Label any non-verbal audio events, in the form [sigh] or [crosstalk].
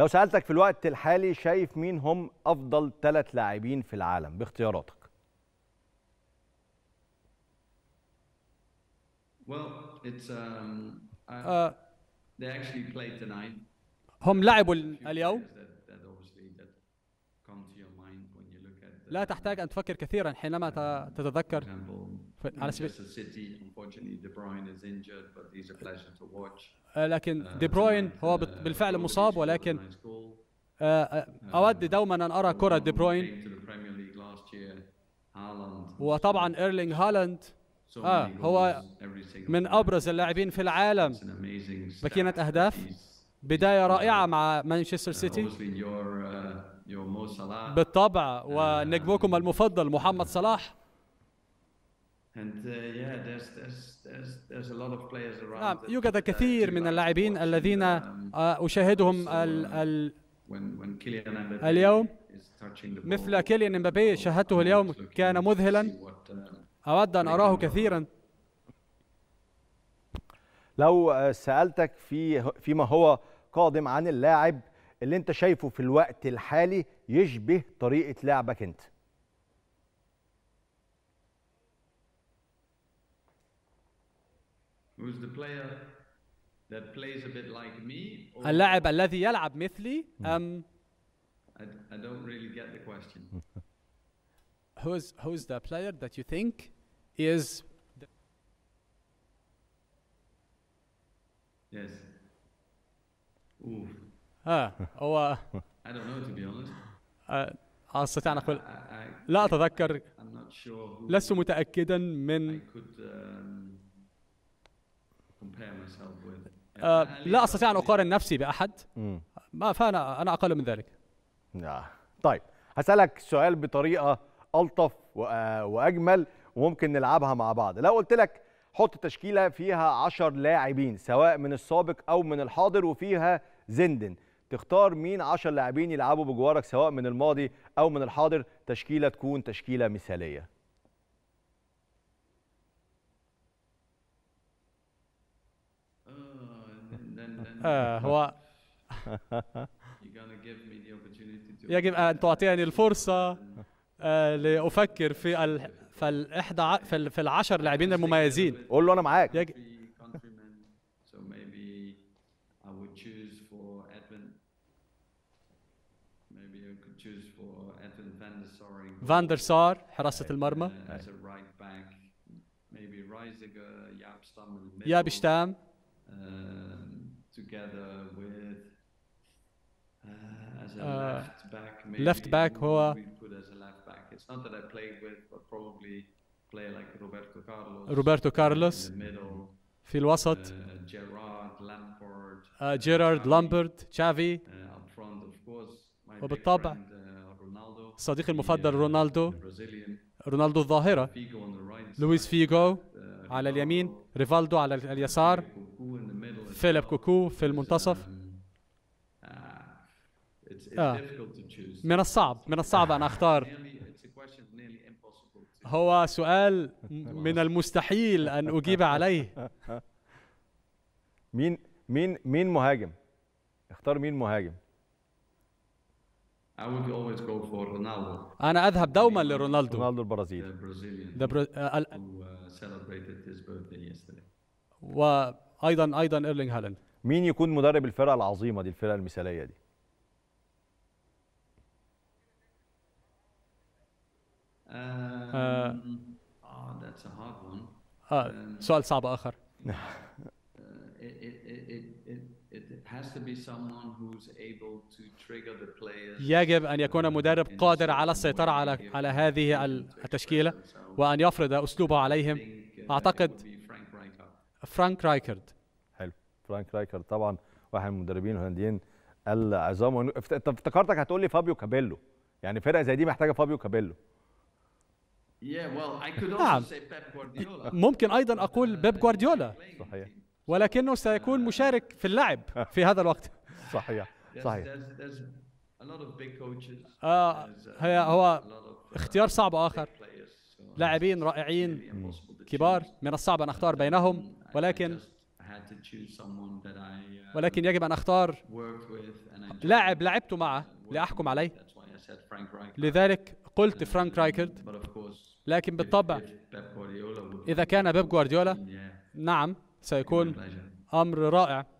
لو سالتك في الوقت الحالي شايف مين هم افضل ثلاث لاعبين في العالم باختياراتك um, آه. هم لعبوا اليوم لا تحتاج أن تفكر كثيرا حينما تتذكر على سبيل unfortunately De Bruyne is injured but he's a pleasure to watch. آه، لكن دي uh, بروين هو uh, بالفعل مصاب ولكن آه، آه، أود um, دوما أن أرى كرة دي بروين وطبعا إيرلينغ هالاند آه هو من أبرز اللاعبين في العالم ماكينة أهداف بداية رائعة مع مانشستر uh, سيتي بالطبع ونجمكم المفضل محمد صلاح And, uh, yeah, there's, there's, there's, نعم يوجد الكثير uh, من اللاعبين الذين um, آه، أشاهدهم ال um, ال اليوم مثل كيليان امبابي شاهدته اليوم كان مذهلا uh, أود أن أراه كثيرا لو آه، سألتك في فيما هو قادم عن اللاعب اللي أنت شايفه في الوقت الحالي يشبه طريقة لعبك أنت اللاعب الذي يلعب مثلي أم I don't really get the question. who's who's the player that you think is the Yes. Ooh. اه هو I don't know to be honest. استطيع ان اقول لا اتذكر I'm not sure لست متاكدا من آه، لا استطيع ان اقارن نفسي باحد ما فانا انا اقل من ذلك طيب هسالك سؤال بطريقه الطف واجمل وممكن نلعبها مع بعض لو قلت لك حط تشكيله فيها 10 لاعبين سواء من السابق او من الحاضر وفيها زندن تختار مين 10 لاعبين يلعبوا بجوارك سواء من الماضي او من الحاضر تشكيله تكون تشكيله مثاليه آه هو [laughs] يجب أن تعطيني الفرصة آه، لأفكر في ال... في في, العشر لاعبين المميزين قول له أنا معاك فاندر سار حراسة المرمى يا بشتام together with uh, as a left back maybe left back هو we put as a left back it's not that I played with but probably play like Roberto Carlos Roberto Carlos in the middle في الوسط uh, Gerard Lampard uh, Gerard Lampard Xavi uh, up front of course my وبالطبع friend, uh, Ronaldo صديقي المفضل رونالدو رونالدو الظاهرة لويس فيجو على اليمين ريفالدو على اليسار فيليب كوكو في المنتصف آه. آه. من الصعب من الصعب أن أختار هو سؤال من المستحيل أن أجيب عليه [laughs] مين مين مين مهاجم اختار مين مهاجم أنا أذهب دوما لرونالدو رونالدو البرازيلي ايضا ايضا ايرلينج هالاند مين يكون مدرب الفرقه العظيمه دي الفرقه المثاليه دي آه آه, آه، سؤال صعب اخر يجب ان يكون مدرب قادر على السيطره على على هذه التشكيله وان يفرض اسلوبه عليهم uh, اعتقد فرانك رايكرد حلو فرانك رايكرد طبعا واحد من المدربين الهولنديين العظام انت افتكرتك هتقول لي فابيو كابيلو يعني فرقه زي دي محتاجه فابيو كابيلو نعم ممكن ايضا اقول بيب جوارديولا صحيح ولكنه سيكون مشارك في اللعب [laughs] في هذا الوقت صحيح صحيح آه، هو اختيار uh, صعب اخر لاعبين رائعين كبار من الصعب أن أختار بينهم ولكن ولكن يجب أن أختار لاعب لعبت معه لأحكم عليه لذلك قلت فرانك رايكرد لكن بالطبع إذا كان بيب جوارديولا نعم سيكون أمر رائع